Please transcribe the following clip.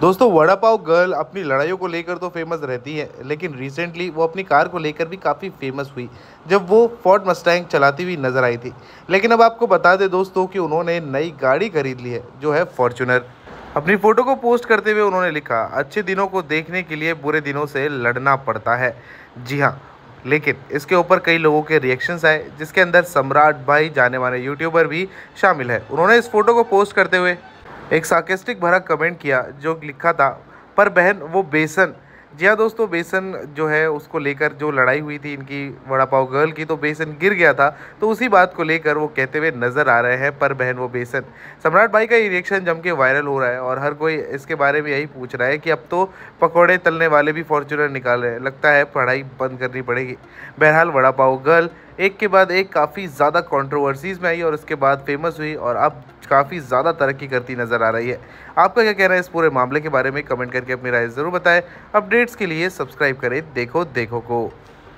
दोस्तों वड़ा पाव गर्ल अपनी लड़ाइयों को लेकर तो फेमस रहती है लेकिन रिसेंटली वो अपनी कार को लेकर भी काफ़ी फेमस हुई जब वो फोर्ट मस्टैंग चलाती हुई नज़र आई थी लेकिन अब आपको बता दें दोस्तों कि उन्होंने नई गाड़ी खरीद ली है जो है फॉर्चुनर अपनी फ़ोटो को पोस्ट करते हुए उन्होंने लिखा अच्छे दिनों को देखने के लिए बुरे दिनों से लड़ना पड़ता है जी हाँ लेकिन इसके ऊपर कई लोगों के रिएक्शंस आए जिसके अंदर सम्राट भाई जाने वाले यूट्यूबर भी शामिल है उन्होंने इस फोटो को पोस्ट करते हुए एक साकेस्टिक भरा कमेंट किया जो लिखा था पर बहन वो बेसन जी हाँ दोस्तों बेसन जो है उसको लेकर जो लड़ाई हुई थी इनकी वड़ा पाव गर्ल की तो बेसन गिर गया था तो उसी बात को लेकर वो कहते हुए नज़र आ रहे हैं पर बहन वो बेसन सम्राट भाई का ये रिएक्शन जम के वायरल हो रहा है और हर कोई इसके बारे में यही पूछ रहा है कि अब तो पकौड़े तलने वाले भी फॉर्चुनर निकाल रहे हैं लगता है पढ़ाई बंद करनी पड़ेगी बहरहाल वड़ा पाव गर्ल एक के बाद एक काफ़ी ज़्यादा कंट्रोवर्सीज़ में आई और उसके बाद फेमस हुई और अब काफ़ी ज़्यादा तरक्की करती नज़र आ रही है आपका क्या कहना है इस पूरे मामले के बारे में कमेंट करके अपनी राय ज़रूर बताएं अपडेट्स के लिए सब्सक्राइब करें देखो देखो को